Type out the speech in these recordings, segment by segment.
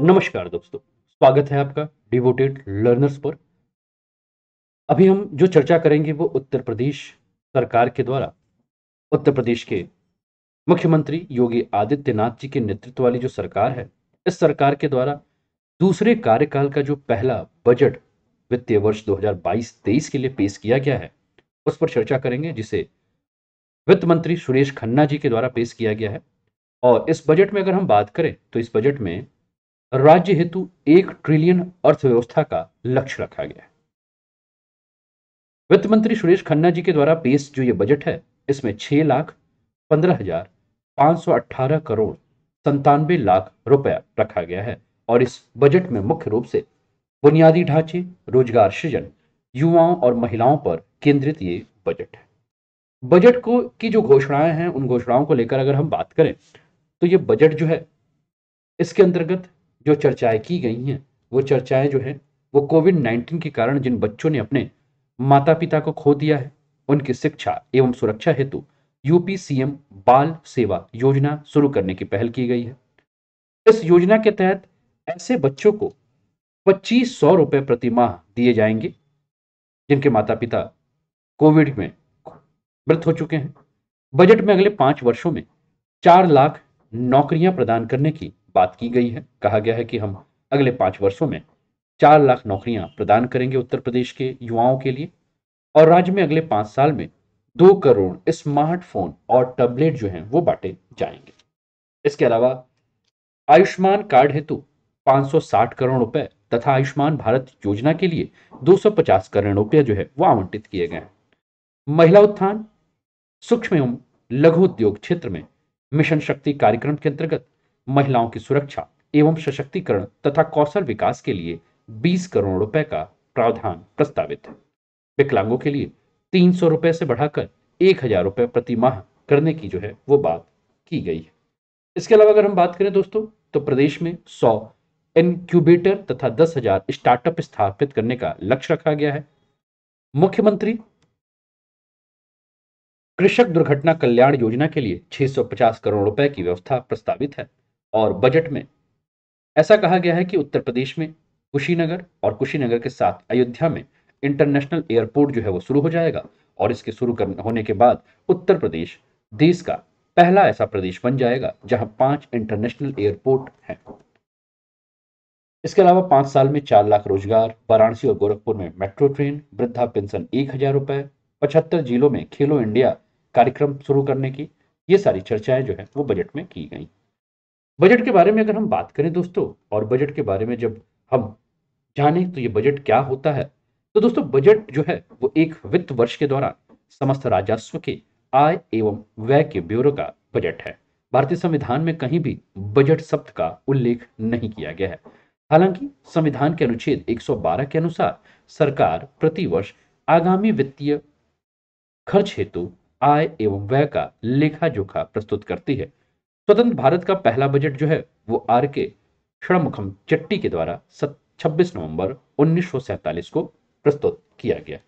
नमस्कार दोस्तों स्वागत है आपका डिवोटेड लर्नर्स पर अभी हम जो चर्चा करेंगे वो उत्तर प्रदेश सरकार के द्वारा उत्तर प्रदेश के मुख्यमंत्री योगी आदित्यनाथ जी के नेतृत्व वाली जो सरकार है इस सरकार के द्वारा दूसरे कार्यकाल का जो पहला बजट वित्तीय वर्ष 2022-23 के लिए पेश किया गया है उस पर चर्चा करेंगे जिसे वित्त मंत्री सुरेश खन्ना जी के द्वारा पेश किया गया है और इस बजट में अगर हम बात करें तो इस बजट में राज्य हेतु एक ट्रिलियन अर्थव्यवस्था का लक्ष्य रखा गया है वित्त मंत्री सुरेश खन्ना जी के द्वारा पेश जो ये बजट है इसमें छह लाख पंद्रह हजार पांच सौ अठारह करोड़ संतानवे लाख रुपया रखा गया है और इस बजट में मुख्य रूप से बुनियादी ढांचे रोजगार सृजन युवाओं और महिलाओं पर केंद्रित ये बजट है बजट को की जो घोषणाएं हैं उन घोषणाओं को लेकर अगर हम बात करें तो ये बजट जो है इसके अंतर्गत जो चर्चाएं की गई हैं वो चर्चाएं जो हैं वो कोविड नाइन्टीन के कारण जिन बच्चों ने अपने माता पिता को खो दिया है उनकी शिक्षा एवं सुरक्षा हेतु यूपी सीएम बाल सेवा योजना शुरू करने की पहल की गई है इस योजना के तहत ऐसे बच्चों को पच्चीस सौ रुपये प्रति माह दिए जाएंगे जिनके माता पिता कोविड में मृत हो चुके हैं बजट में अगले पांच वर्षों में चार लाख नौकरियां प्रदान करने की बात की गई है कहा गया है कि हम अगले पांच वर्षों में चार लाख नौकरियां प्रदान करेंगे उत्तर प्रदेश के युवाओं के लिए और राज्य में अगले पांच साल में दो करोड़ स्मार्टफोन और टैबलेट जो हैं वो बांटे जाएंगे इसके अलावा आयुष्मान कार्ड हेतु 560 करोड़ रुपए तथा आयुष्मान भारत योजना के लिए 250 करोड़ रुपया जो है वो आवंटित किए गए हैं महिला उत्थान सूक्ष्म एवं लघु उद्योग क्षेत्र में मिशन शक्ति कार्यक्रम के अंतर्गत महिलाओं की सुरक्षा एवं सशक्तिकरण तथा कौशल विकास के लिए 20 करोड़ रुपए का प्रावधान प्रस्तावित है विकलांगों के लिए तीन सौ रुपए से बढ़ाकर एक हजार रुपए प्रति माह करने की जो है वो बात की गई है इसके अलावा अगर हम बात करें दोस्तों तो प्रदेश में सौ इनक्यूबेटर तथा दस हजार स्टार्टअप स्थापित करने का लक्ष्य रखा गया है मुख्यमंत्री कृषक दुर्घटना कल्याण योजना के लिए 650 करोड़ रुपए की व्यवस्था प्रस्तावित है और बजट में ऐसा कहा गया है कि उत्तर प्रदेश में कुशीनगर और कुशीनगर के साथ अयोध्या में इंटरनेशनल एयरपोर्ट जो है वो शुरू हो जाएगा और इसके शुरू होने के बाद उत्तर प्रदेश देश का पहला ऐसा प्रदेश बन जाएगा जहां पांच इंटरनेशनल एयरपोर्ट हैं इसके अलावा पांच साल में चार लाख रोजगार वाराणसी और गोरखपुर में मेट्रो ट्रेन वृद्धा पेंशन एक हजार रुपए पचहत्तर जिलों में खेलो इंडिया कार्यक्रम शुरू करने की ये सारी चर्चाएं जो है वो बजट में की गई बजट के बारे में अगर हम बात करें दोस्तों और बजट के बारे में जब हम जाने तो ये बजट क्या होता है तो दोस्तों बजट जो है वो एक वित्त वर्ष के दौरान समस्त राजस्व के आय एवं व्यय के ब्यूरो का बजट है भारतीय संविधान में कहीं भी बजट शब्द का उल्लेख नहीं किया गया है हालांकि संविधान के अनुच्छेद 112 के अनुसार सरकार प्रतिवर्ष आगामी वित्तीय खर्च हेतु आय एवं व्यय का लेखा जोखा प्रस्तुत करती है स्वतंत्र भारत का पहला बजट जो है वो आर के षणमुखम चट्टी के द्वारा छब्बीस नवंबर उन्नीस को प्रस्तुत किया गया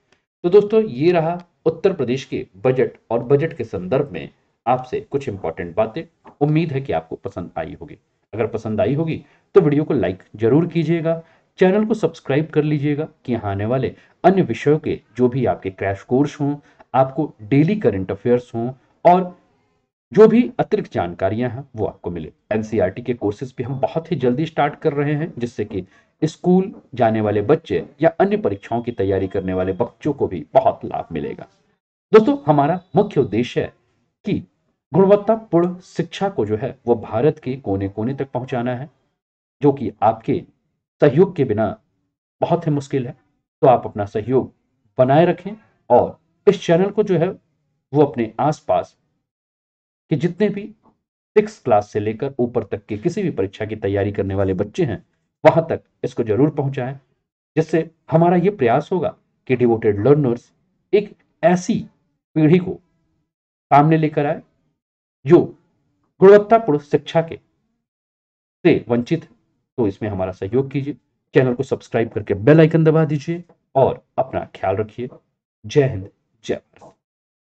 तो दोस्तों ये रहा उत्तर प्रदेश के बजट और बजट के संदर्भ में आपसे कुछ इंपॉर्टेंट बातें उम्मीद है कि आपको पसंद आई होगी अगर पसंद आई होगी तो वीडियो को लाइक जरूर कीजिएगा चैनल को सब्सक्राइब कर लीजिएगा कि यहाँ आने वाले अन्य विषयों के जो भी आपके क्रैश कोर्स हों आपको डेली करंट अफेयर्स हों और जो भी अतिरिक्त जानकारियां हैं वो आपको मिले एनसीईआरटी e के कोर्सेज भी हम बहुत ही जल्दी स्टार्ट कर रहे हैं जिससे कि स्कूल जाने वाले बच्चे या अन्य परीक्षाओं की तैयारी करने वाले बच्चों को भी बहुत लाभ मिलेगा दोस्तों हमारा मुख्य उद्देश्य है कि गुणवत्तापूर्ण शिक्षा को जो है वो भारत के कोने कोने तक पहुंचाना है जो कि आपके सहयोग के बिना बहुत ही मुश्किल है तो आप अपना सहयोग बनाए रखें और इस चैनल को जो है वो अपने आसपास कि जितने भी सिक्स क्लास से लेकर ऊपर तक के किसी भी परीक्षा की तैयारी करने वाले बच्चे हैं वहां तक इसको जरूर पहुंचाएं जिससे हमारा ये प्रयास होगा कि डिवोटेड लर्नर्स एक ऐसी पीढ़ी को सामने लेकर आए जो गुणवत्तापूर्ण शिक्षा के से वंचित है तो इसमें हमारा सहयोग कीजिए चैनल को सब्सक्राइब करके बेल आइकन दबा दीजिए और अपना ख्याल रखिए जय हिंद जय भारत